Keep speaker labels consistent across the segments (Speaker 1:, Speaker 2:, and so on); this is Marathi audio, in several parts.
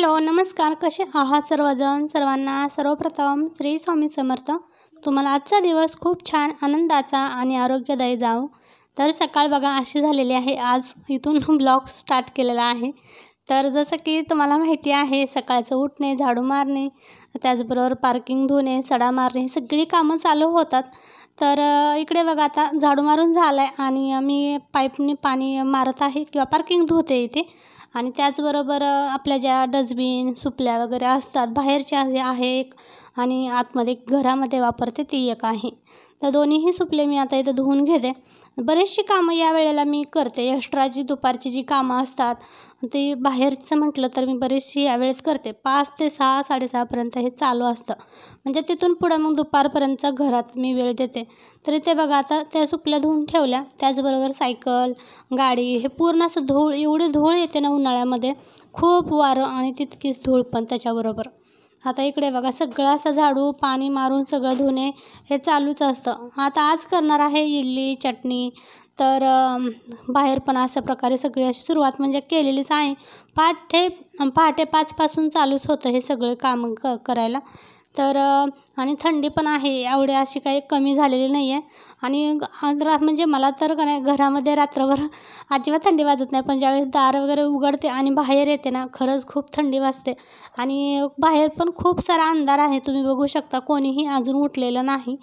Speaker 1: हॅलो नमस्कार कसे आहात सर्वजण सर्वांना सर्वप्रथम श्री स्वामी समर्थ तुम्हाला आजचा दिवस खूप छान आनंदाचा आणि आरोग्यदायी जाओ तर सकाळ बघा अशी झालेली आहे आज इथून ब्लॉग स्टार्ट केलेला आहे तर जसं की तुम्हाला माहिती आहे सकाळचं उठणे झाडू मारणे त्याचबरोबर पार्किंग धुणे सडा मारणे सगळी कामं चालू होतात तर इकडे बघा आता झाडू मारून झालं आहे आणि मी पाईपने पाणी मारत आहे किंवा पार्किंग धुते इथे आणि त्याचबरोबर आपल्या ज्या डस्टबिन सुपल्या वगैरे असतात बाहेरच्या जे आहे एक आणि आतमध्ये घरामध्ये वापरते ती एक आहे तर दोन्हीही सुपले मी आता इथं धुवून घेते बरेचशी कामं या वेळेला मी करते एक्स्ट्रा जी दुपारची जी कामं असतात ते बाहेरचं म्हटलं तर मी बरीचशी यावेळेस करते पाच ते सहा साडेसहापर्यंत हे चालू असतं म्हणजे तिथून पुढं मग दुपारपर्यंत घरात मी वेळ देते तरी ते बघा आता त्या सुकल्या धुवून ठेवल्या त्याचबरोबर सायकल गाडी हे पूर्ण असं धूळ एवढी धूळ येते ना उन्हाळ्यामध्ये खूप वारं आणि तितकीच धूळ पण त्याच्याबरोबर आता इकडे बघा सगळं असं झाडू पाणी मारून सगळं धुणे हे चालूच असतं आता आज करणार आहे इडली चटणी तर बाहेर पण अशा प्रकारे सगळी अशी सुरुवात म्हणजे केलेलीच आहे पहाटे पहाटे पाचपासून चालूच होतं हे सगळे काम क करायला तर आणि थंडी पण आहे एवढी अशी काही कमी झालेली नाही आहे आणि रा म्हणजे मला तर का नाही घरामध्ये रात्रभर अजिबात थंडी वाजत नाही पण ज्यावेळेस दार वगैरे उघडते आणि बाहेर येते ना खरंच खूप थंडी वाजते आणि बाहेर पण खूप सारा अंधार आहे तुम्ही बघू शकता कोणीही अजून उठलेलं नाही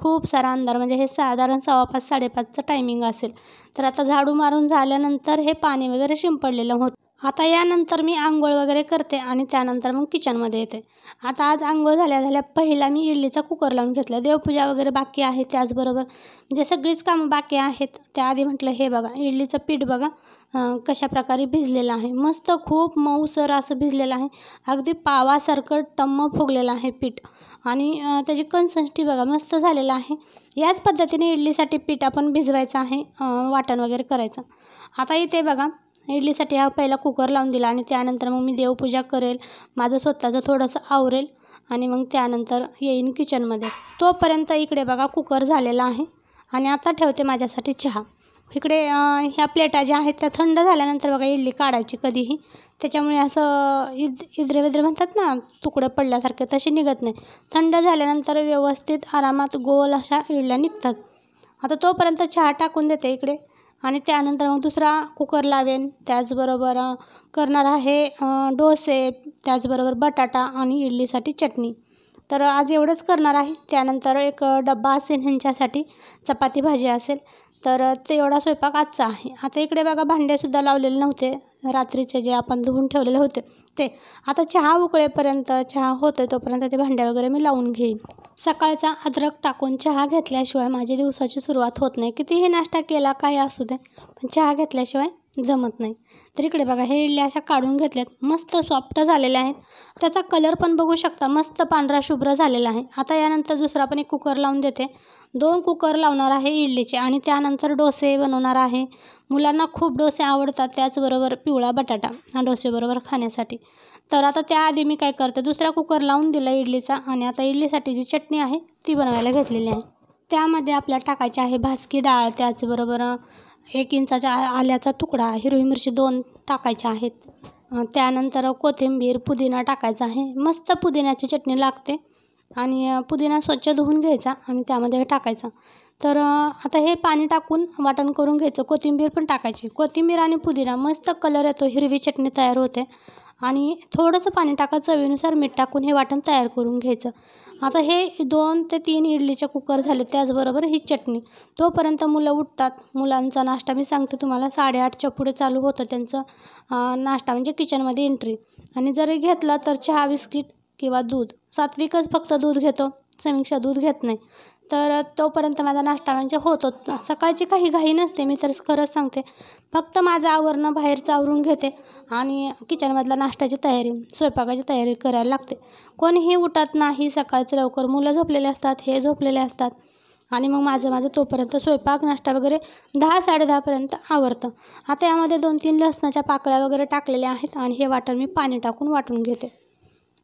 Speaker 1: खूप सारा अंधार म्हणजे हे साधारण सव्वापाच साडेपाचचं टायमिंग असेल तर आता झाडू मारून झाल्यानंतर हे पाणी वगैरे शिंपडलेलं होतं आता यानंतर मी आंघोळ वगैरे करते आणि त्यानंतर मग किचनमध्ये येते आता आज आंघोळ झाल्या झाल्या पहिला मी इडलीचा कुकर लावून घेतला देवपूजा वगैरे बाकी आहे त्याचबरोबर म्हणजे सगळीच कामं बाकी आहेत त्याआधी म्हटलं हे बघा इडलीचं पीठ बघा कशा प्रकारे भिजलेलं आहे मस्त खूप मऊसर असं भिजलेलं आहे अगदी पावासारखं टम्म फुगलेलं आहे पीठ आणि त्याची कन्सन्स्टी बघा मस्त झालेलं आहे याच पद्धतीने इडलीसाठी पीठ आपण भिजवायचं आहे वाटण वगैरे करायचं आता इथे बघा इडलीसाठी हा पहिला कुकर लावून दिला आणि त्यानंतर मग मी देवपूजा करेल माझं स्वतःचं थोडंसं आवरेल आणि मग त्यानंतर येईन किचनमध्ये तोपर्यंत इकडे बघा कुकर झालेला आहे आणि आता ठेवते माझ्यासाठी चहा इकडे ह्या प्लेटा ज्या आहेत त्या थंड झाल्यानंतर बघा इडली काढायची कधीही त्याच्यामुळे असं इद इद्रे विद्रे म्हणतात ना तुकडं पडल्यासारखे तसे निघत नाही थंड झाल्यानंतर व्यवस्थित आरामात गोल अशा इडल्या निघतात आता तोपर्यंत चहा टाकून देते इकडे आणि त्यानंतर मग दुसरा कुकर लावेन त्याचबरोबर करणार आहे डोसे त्याचबरोबर बटाटा आणि इडलीसाठी चटणी तर आज एवढंच करणार आहे त्यानंतर एक डब्बा असेल ह्यांच्यासाठी चपाती भाजी असेल तर ते एवढा स्वयंपाक आजचा आहे आता इकडे बघा भांडेसुद्धा लावलेले नव्हते रात्रीचे जे आपण धुवून ठेवलेले होते ते आता चहा उकळेपर्यंत चहा होतोय तोपर्यंत ते भांडे वगैरे मी लावून घेईन सकाळचा अद्रक टाकून चहा घेतल्याशिवाय माझी दिवसाची सुरुवात होत नाही कितीही नाश्ता केला काय असू दे पण चहा घेतल्याशिवाय जमत नाही तर इकडे बघा हे इडल्या अशा काढून घेतल्यात मस्त सॉफ्ट झालेल्या आहेत त्याचा कलर पण बघू शकता मस्त पांढरा शुभ्र झालेला आहे आता यानंतर दुसरा पण एक कुकर लावून देते दोन कुकर लावणार आहे इडलीचे आणि त्यानंतर डोसे बनवणार आहे मुलांना खूप डोसे आवडतात त्याचबरोबर पिवळा बटाटा हा डोसेबरोबर खाण्यासाठी तर आता त्याआधी मी काय करते दुसरा कुकर लावून दिला इडलीचा आणि आता इडलीसाठी जी चटणी आहे ती बनवायला घेतलेली आहे त्यामध्ये आपल्याला टाकायची आहे भाजकी डाळ त्याचबरोबर एक इंचाच्या आल्याचा तुकडा हिरवी मिरची दोन टाकायच्या आहेत त्यानंतर कोथिंबीर पुदिना टाकायचा आहे मस्त पुदिन्याची चटणी लागते आणि पुदिना स्वच्छ धुवून घ्यायचा आणि त्यामध्ये टाकायचा तर आता हे पाणी टाकून वाटण करून घ्यायचं कोथिंबीर पण टाकायची कोथिंबीर आणि पुदिना मस्त कलर येतो हिरवी चटणी तयार होते आणि थोडंसं पाणी टाका चवीनुसार मीठ टाकून हे वाटण तयार करून घ्यायचं आता हे दोन ते तीन इडलीचे कुकर झाले त्याचबरोबर ही चटणी तोपर्यंत मुलं उठतात मुलांचा नाश्ता मी सांगते तुम्हाला साडेआठच्या पुढे चालू होतं त्यांचं नाश्ता म्हणजे किचनमध्ये एंट्री आणि जरी घेतला तर चहा बिस्किट किंवा दूध सात्विकच फक्त दूध घेतो समीक्षा दूध घेत नाही तर तोपर्यंत माझा नाश्ता म्हणजे होतो सकाळची काही घाई नसते मी तर खरंच सांगते फक्त माझं आवरणं बाहेरचं आवरून घेते आणि किचनमधला नाश्त्याची तयारी स्वयंपाकाची तयारी करायला लागते कोणीही उठत नाही सकाळचं लवकर मुलं झोपलेले असतात हे झोपलेले असतात आणि मग माझं माझं तोपर्यंत स्वयंपाक नाश्ता वगैरे दहा दहापर्यंत आवरतं आता यामध्ये दोन तीन लसणाच्या पाकळ्या वगैरे टाकलेल्या आहेत आणि हे वाटण मी पाणी टाकून वाटून घेते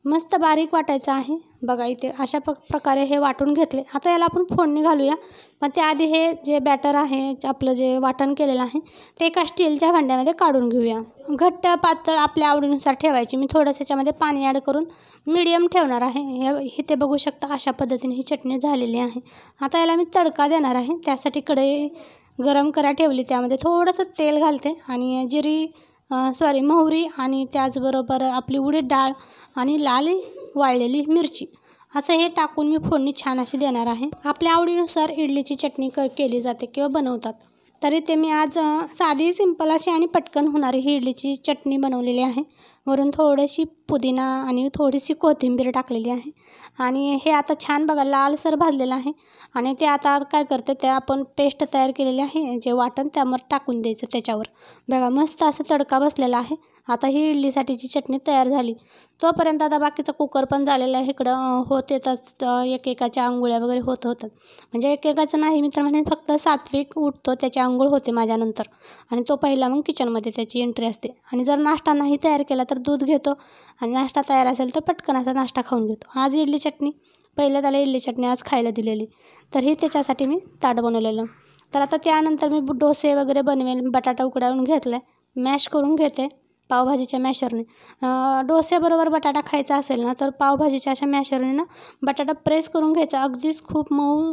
Speaker 1: मस्त बारीक वाटायचं आहे बघा इथे अशा प प्रकारे हे वाटून घेतले आता याला आपण फोडणी घालूया मग त्याआधी हे जे बॅटर आहे आपलं जे वाटण केलेलं आहे ते एका स्टीलच्या भांड्यामध्ये काढून घेऊया घट्ट पातळ आपल्या आवडीनुसार ठेवायची मी थोडंसं याच्यामध्ये पाणी ॲड करून मिडियम ठेवणार आहे हे इथे बघू शकता अशा पद्धतीने ही चटणी झालेली आहे आता याला मी तडका देणार आहे त्यासाठी कढई गरम करा ठेवली त्यामध्ये थोडंसं तेल घालते आणि जिरी सॉरी मोहरी आणि त्याचबरोबर आपली उडीद डाळ आणि लाल वाळलेली मिरची असं हे टाकून मी फोडणी छान अशी देणार आहे आपल्या आवडीनुसार इडलीची चटणी क केली जाते किंवा बनवतात तरी ते मी आज साधी सिंपल अशी आणि पटकन होणारी ही इडलीची चटणी बनवलेली आहे वरून थोडीशी पुदिना आणि थोडीशी कोथिंबीर टाकलेली आहे आणि हे आता छान बघा लालसर भाजलेलं आहे आणि ते आता काय करते ते आपण पेस्ट तयार केलेली आहे जे वाटण त्यावर टाकून द्यायचं त्याच्यावर बघा मस्त असं तडका बसलेला आहे आता ही इडलीसाठीची चटणी तयार झाली तोपर्यंत आता बाकीचं कुकर पण झालेला आहे इकडं होत येतात एकेकाच्या आंघोळ्या वगैरे होत होतं म्हणजे एकेकाचं नाही मित्र म्हणे फक्त सात्विक उठतो त्याची आंघोळ होते माझ्यानंतर आणि तो पहिला मग किचनमध्ये त्याची एंट्री असते आणि जर नाश्ता नाही तयार केला तर दूध घेतो आणि नाश्ता तयार असेल तर पटकन असा नाश्ता खाऊन घेतो आज इडली चटणी पहिल्यात आलं इडली चटणी आज खायला दिलेली तर हे त्याच्यासाठी मी ताट बनवलेलं तर आता त्यानंतर मी डोसे वगैरे बनवेल बटाटा उकडावून घेतला मॅश करून घेते पावभाजीच्या मॅशरने डोस्याबरोबर बटाटा खायचा असेल ना तर पावभाजीच्या अशा मॅशरने ना बटाटा प्रेस करून घ्यायचा अगदीच खूप मऊ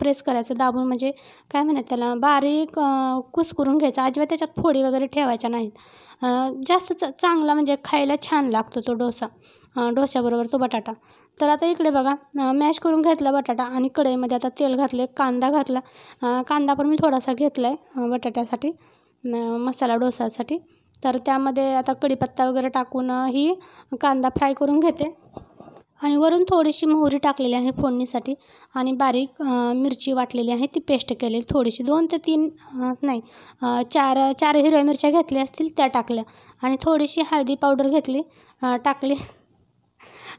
Speaker 1: प्रेस करायचं दाबून म्हणजे काय म्हणत त्याला बारीक कुस करून घ्यायचा अजिबात त्याच्यात फोडी वगैरे ठेवायच्या नाहीत जास्त चांगला म्हणजे खायला छान लागतो तो डोसा डोश्याबरोबर तो बटाटा तर आता इकडे बघा मॅश करून घेतला बटाटा आणि कढईमध्ये आता तेल घातले कांदा घातला कांदा पण मी थोडासा घेतला आहे बटाट्यासाठी मसाला डोसासाठी तर त्यामध्ये आता कढीपत्ता वगैरे टाकून ही कांदा फ्राय करून घेते आणि वरून थोडीशी मोहरी टाकलेली आहे फोडणीसाठी आणि बारीक मिरची वाटलेली आहे ती पेस्ट केलेली थोडीशी दोन ते तीन नाही चार चार हिरव्या मिरच्या घेतल्या असतील त्या टाकल्या आणि थोडीशी हळदी पावडर घेतली टाकली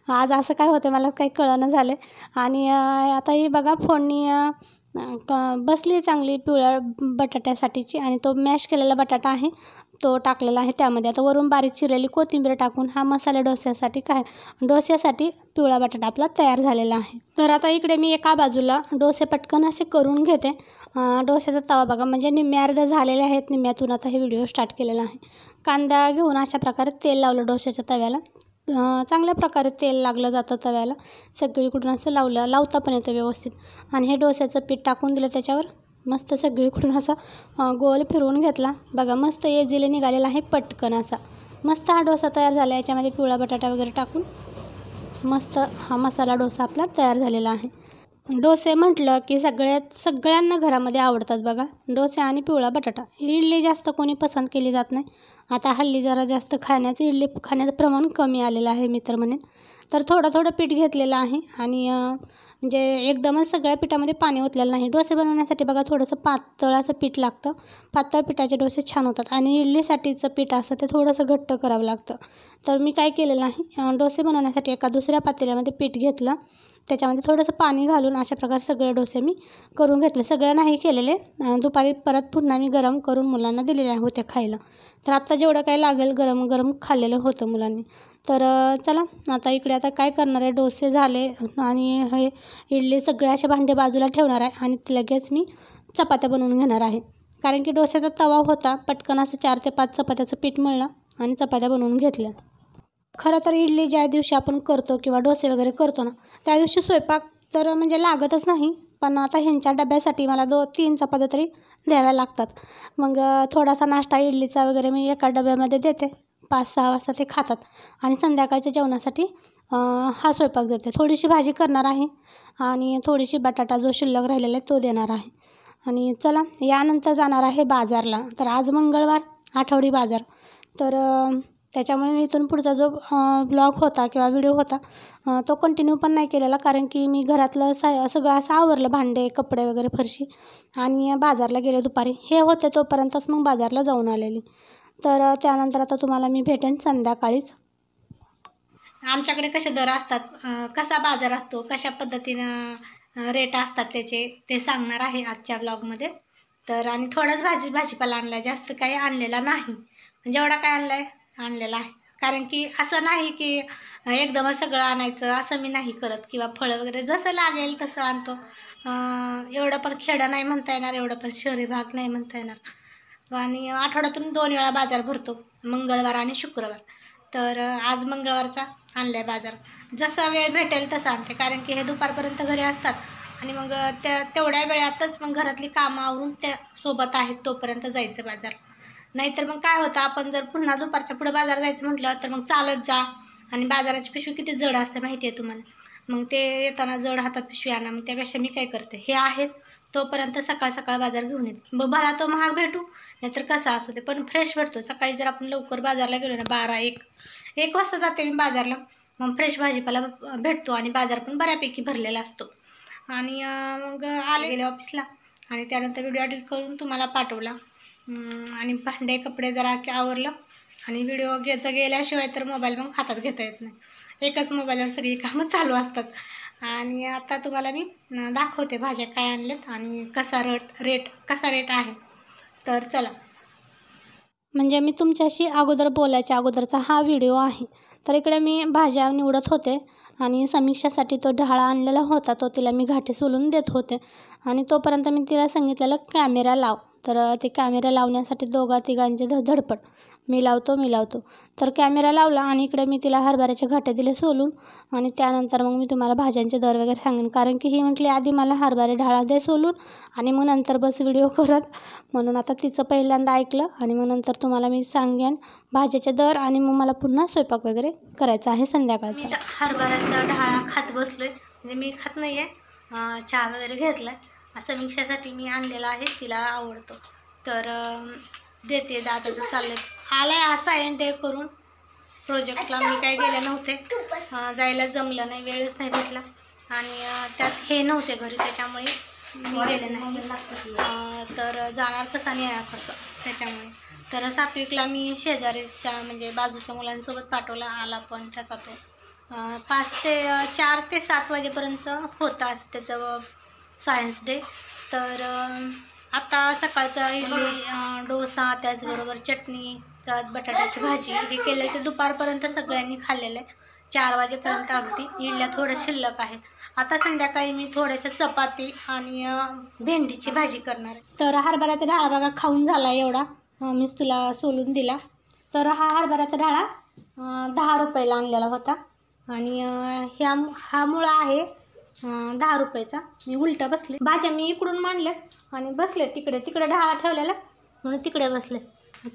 Speaker 1: आज असं काय होतं मला काही कळणं झालं आणि आता ही बघा फोडणी क बसली चांगली पिवळ्या बटाट्यासाठीची आणि तो मॅश केलेला बटाटा आहे तो टाकलेला आहे त्यामध्ये आता वरून बारीक चिरलेली कोथिंबीर टाकून हा मसाला डोस्यासाठी काय डोस्यासाठी पिवळा बटाटा आपला तयार झालेला आहे तर आता इकडे मी एका बाजूला डोसे पटकन असे करून घेते डोस्याचा तवा बघा म्हणजे निम्म्या अर्ध्या झालेले आहेत निम्म्यातून आता हे व्हिडिओ स्टार्ट केलेला आहे कांदा घेऊन अशा प्रकारे तेल लावलं डोश्याच्या तव्याला चांगल्या प्रकारे तेल लागलं जातं तव्याला सगळीकडून असं लावलं लावता पण येतं व्यवस्थित आणि हे डोस्याचं पीठ टाकून दिलं त्याच्यावर मस्त सगळीकडून असा गोल फिरवून घेतला बघा मस्त जिले निघालेला आहे पटकन असा मस्त हा डोसा तयार झाला याच्यामध्ये पिवळा बटाटा वगैरे टाकून मस्त हा मसाला डोसा आपला तयार झालेला आहे डोसे म्हटलं की सगळ्यात सगळ्यांना घरामध्ये आवडतात बघा डोसे आणि पिवळा बटाटा इडली जास्त कोणी पसंत केली जात नाही आता हल्ली जरा जास्त खाण्याचं इडली खाण्याचं प्रमाण कमी आलेलं आहे मित्र म्हणेन तर थोडं थोडं पीठ घेतलेलं आहे आणि म्हणजे एकदमच सगळ्या पिठामध्ये पाणी ओतलेलं नाही डोसे बनवण्यासाठी बघा थोडंसं पातळ असं पीठ लागतं पातळ पिठाचे डोसे छान होतात आणि इडलीसाठीचं पीठ असतं ते थोडंसं घट्ट करावं लागतं तर मी काय केलेलं नाही डोसे बनवण्यासाठी एका दुसऱ्या पातेल्यामध्ये पीठ घेतलं त्याच्यामध्ये थोडंसं पाणी घालून अशा प्रकारे सगळे डोसे मी करून घेतले सगळे नाही केलेले दुपारी परत पुन्हा मी गरम करून मुलांना दिलेल्या होत्या खायला तर आत्ता जेवढं काय लागेल गरम गरम खाल्लेलं होतं मुलांनी तर चला आता इकडे आता काय करणार आहे डोसे झाले आणि हे इडली सगळे असे भांडे बाजूला ठेवणार आहे आणि लगेच मी चपात्या बनवून घेणार आहे कारण की डोस्याचा तवा होता पटकन असं चार ते पाच चपात्याचं पीठ मळलं आणि चपात्या बनवून घेतल्या खरं तर इडली ज्या दिवशी आपण करतो किंवा डोसे वगैरे करतो ना त्या दिवशी स्वयंपाक तर म्हणजे लागतच नाही पण आता ह्यांच्या डब्यासाठी मला दो तीन चपात्या तरी द्याव्या लागतात मग थोडासा नाश्ता इडलीचा वगैरे मी एका डब्यामध्ये देते पाच सहा वाजता ते खातात आणि संध्याकाळच्या जेवणासाठी हा स्वयंपाक देते थोडीशी भाजी करणार आहे आणि थोडीशी बटाटा जो शिल्लक राहिलेला आहे तो देणार आहे आणि चला यानंतर जाणार आहे बाजारला तर आज मंगळवार आठवडी बाजार तर त्याच्यामुळे मी इथून पुढचा जो ब्लॉग होता किंवा व्हिडिओ होता तो कंटिन्यू पण नाही केलेला कारण की मी घरातलं सा सगळं असं आवरलं भांडे कपडे वगैरे फरशी आणि बाजारला गेले दुपारी हे होते तोपर्यंतच मग बाजारला जाऊन आलेली तर त्यानंतर आता तुम्हाला मी भेटेन संध्याकाळीच आमच्याकडे कसे दर असतात कसा बाजार असतो कशा पद्धतीनं रेट असतात त्याचे ते सांगणार आहे आजच्या ब्लॉगमध्ये तर आणि थोडंच भाजी भाजीपाला आणला जास्त काही आणलेला नाही जेवढा काय आणला आहे आणलेला आहे कारण की असं नाही की एकदम सगळं आणायचं असं मी नाही करत किंवा फळं वगैरे जसं लागेल तसं आणतो एवढं पण खेडं नाही म्हणता येणार एवढं पण शहरी भाग नाही म्हणता येणार आणि आठवड्यातून दोन वेळा बाजार भरतो मंगळवार आणि शुक्रवार तर आज मंगळवारचा आणला आहे बाजार जसा वेळ भेटेल तसं आणते कारण की हे दुपारपर्यंत घरी असतात आणि मग त्या तेवढ्या वेळातच मग घरातली कामं आवरून त्या सोबत आहेत तोपर्यंत जायचं बाजार नाहीतर मग काय होतं आपण जर पुन्हा दुपारच्या पुढं बाजार जायचं म्हटलं तर मग चालत जा आणि बाजाराची पिशवी किती जड असते माहिती आहे तुम्हाला मग ते येताना जड हातात पिशवी आणा मग त्यापेक्षा मी काय करते हे आहेत तोपर्यंत सकाळ सकाळ बाजार घेऊन येते मग भला तो महाग भेटू नाहीतर कसा असू दे पण फ्रेश भेटतो सकाळी जर आपण लवकर बाजारला गेलो ना बारा एक एक वाजता जाते मी बाजारला मग फ्रेश भाजीपाला भेटतो आणि बाजार पण बऱ्यापैकी भरलेला असतो आणि मग आले गेले ऑफिसला आणि त्यानंतर व्हिडिओ एडिट करून तुम्हाला पाठवला आणि भांडे कपडे जरा की आवरलं आणि व्हिडिओ घ्यायचं गेल्याशिवाय तर मोबाईल मग हातात घेता येत नाही एकच मोबाईलवर सगळी कामं चालू असतात आणि आता तुम्हाला मी दाखवते भाज्या काय आणल्यात आणि कसा रट रेट कसा रेट आहे तर चला म्हणजे मी तुमच्याशी अगोदर बोलायच्या अगोदरचा हा व्हिडिओ आहे तर इकडे मी भाज्या निवडत होते आणि समीक्षासाठी तो ढाळा आणलेला होता तो तिला मी घाटे सोलून देत होते आणि तोपर्यंत मी तिला सांगितलेलं कॅमेरा लाव तर ते कॅमेरा लावण्यासाठी दोघा तिघांचे ध धडपड मी लावतो मी लावतो तर कॅमेरा लावला आणि इकडे मी तिला हरभऱ्याचे घाटे दिले सोलून आणि त्यानंतर मग मी तुम्हाला भाज्यांचे दर वगैरे सांगेन कारण की ही म्हटली आधी मला हरभरे ढाळा दे सोलून आणि मग नंतर बस व्हिडिओ करत म्हणून आता तिचं पहिल्यांदा ऐकलं आणि मग नंतर तुम्हाला मी सांगेन भाज्याचे दर आणि मग मला पुन्हा स्वयंपाक वगैरे करायचा आहे संध्याकाळचा हरभऱ्याचा ढाळा खात बसले म्हणजे मी खात नाही आहे चहा वगैरे घेतला समीक्षासाठी मी आणलेला आहे तिला आवडतो तर देते दादाचं चाललं आला आहे असा आहे डे करून प्रोजेक्टला मी काय गेले नव्हते जायला जमलं नाही वेळच नाही भेटला आणि त्यात हे नव्हते घरी त्याच्यामुळे मी गेले नाही तर जाणार कसं आणि येणार कसं त्याच्यामुळे तर सात्विकला मी शेजारीच्या म्हणजे बाजूच्या मुलांसोबत पाठवला आला पण त्याचा तो पाच ते चार ते सात वाजेपर्यंत होता त्याचं सायन्स डे तर आता सकाळचा इडली डोसा त्याचबरोबर चटणी त्यात बटाट्याची भाजी हे केले ते दुपारपर्यंत सगळ्यांनी खाल्लेलं आहे चार वाजेपर्यंत अगदी इडल्या थोड्या शिल्लक आहेत आता संध्याकाळी मी थोड्याशा चपाती आणि भेंडीची भाजी करणार आहे तर हरभऱ्याचा डाळ बघा खाऊन झाला एवढा मीच तुला सोलून दिला तर हा हरभऱ्याचा डाळा दहा रुपयाला आणलेला होता आणि ह्या हा मुळा आहे दहा रुपयाचा मी उलटा बसले भाज्या मी इकडून मांडल्या आणि बसले तिकडे तिकडे ढाळा ठेवलेला म्हणून तिकडे बसले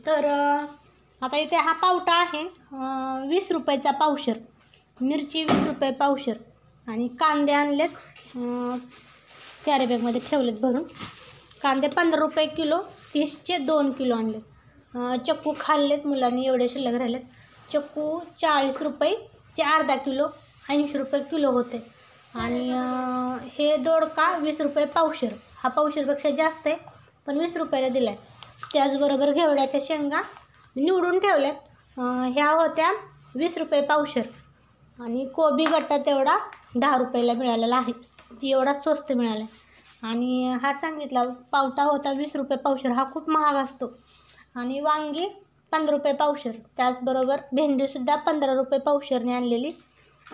Speaker 1: तर आता इथे हा पावटा आहे वीस रुपयाचा पावशर मिरची वीस रुपये पावशर आणि कांदे आणलेत कॅरेबॅगमध्ये ठेवलेत भरून कांदे पंधरा रुपये किलो तीसचे दोन किलो आणले चक्कू खाल्लेत मुलांनी एवढे शिल्लक राहिलेत चक्कू चाळीस रुपये अर्धा किलो ऐंशी रुपये किलो होते आणि हे दोडका वीस रुपये पावशेर हा पावशेरपेक्षा जास्त आहे पण वीस रुपयाला दिला आहे त्याचबरोबर घेवड्याच्या शेंगा निवडून ठेवल्यात ह्या होत्या वीस रुपये पावशर आणि कोबी गट्टा तेवढा दहा रुपयाला मिळालेला आहे एवढा स्वस्त मिळाला आणि हा सांगितला पावटा होता वीस रुपये पावशर हा खूप महाग असतो आणि वांगी पंधरा रुपये पावशेर त्याचबरोबर भेंडीसुद्धा पंधरा रुपये पावशेरने आणलेली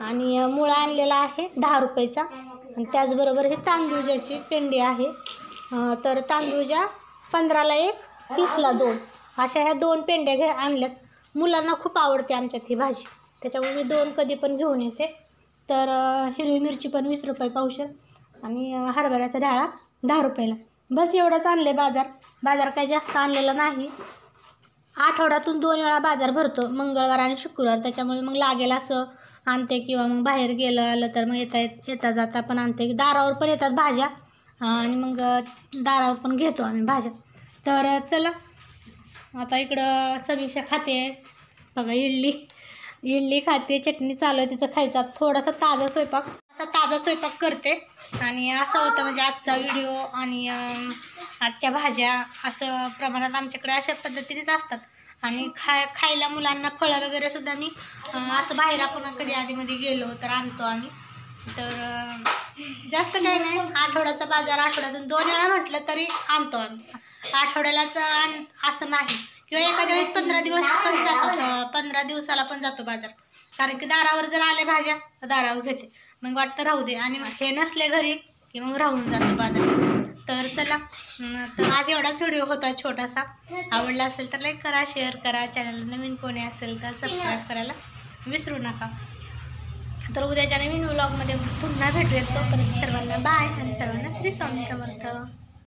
Speaker 1: आणि मुळा आणलेला आहे दहा रुपयाचा आणि त्याचबरोबर हे तांदूळजाची पेंडी आहे तर तांदूळजा पंधराला एक तीसला दोन अशा ह्या दोन पेंड्या घ्या आणल्यात मुलांना खूप आवडते आमच्यात ही भाजी त्याच्यामुळे मी दोन कधी पण घेऊन येते तर हिरवी मिरची पण वीस रुपये पावशेर आणि हरभऱ्याचा डाळा दहा रुपयाला बस एवढंच आणलं बाजार बाजार काही जास्त आणलेला नाही आठवड्यातून दोन वेळा बाजार भरतो मंगळवार आणि शुक्रवार त्याच्यामुळे मग लागेल असं आणते किंवा मग बाहेर गेलं आलं तर मग येता येता जाता पण आणते दारावर पण येतात भाज्या आणि मग दारावर पण घेतो आम्ही भाज्या तर चला आता इकडं समीक्षा खाते बघा इडली इडली खाते चटणी चालू आहे तिचं खायचा थोडासा ताजा स्वयंपाक असा ताजा स्वयंपाक करते आणि असा होता म्हणजे आजचा व्हिडिओ आणि आजच्या भाज्या असं प्रमाणात आमच्याकडे अशा पद्धतीनेच असतात आणि खाय खायला मुलांना फळं वगैरे सुद्धा मी असं बाहेर आपण कधी आधीमध्ये गेलो तर आणतो आम्ही तर जास्त काही नाही आठवड्याचा बाजार आठवड्यातून दोन वेळा म्हटलं तरी आणतो आम्ही आठवड्यालाच आण असं नाही किंवा एखाद्या वेळेस पंधरा दिवस पण जातो पंधरा दिवसाला पण जातो बाजार कारण की दारावर जर आले भाज्या तर दारावर घेते मग वाटतं राहू दे आणि हे नसले घरी की मग राहून जातो बाजार तर चला तर आज एवढाच व्हिडिओ होता छोटासा आवडला असेल तर लाईक करा शेअर करा चॅनल नवीन कोणी असेल तर सबस्क्राईब करायला विसरू नका तर उद्याच्या नवीन व्लॉगमध्ये पुन्हा भेटूयात तोपर्यंत सर्वांना बाय आणि सर्वांना श्री स्वामी समर्थ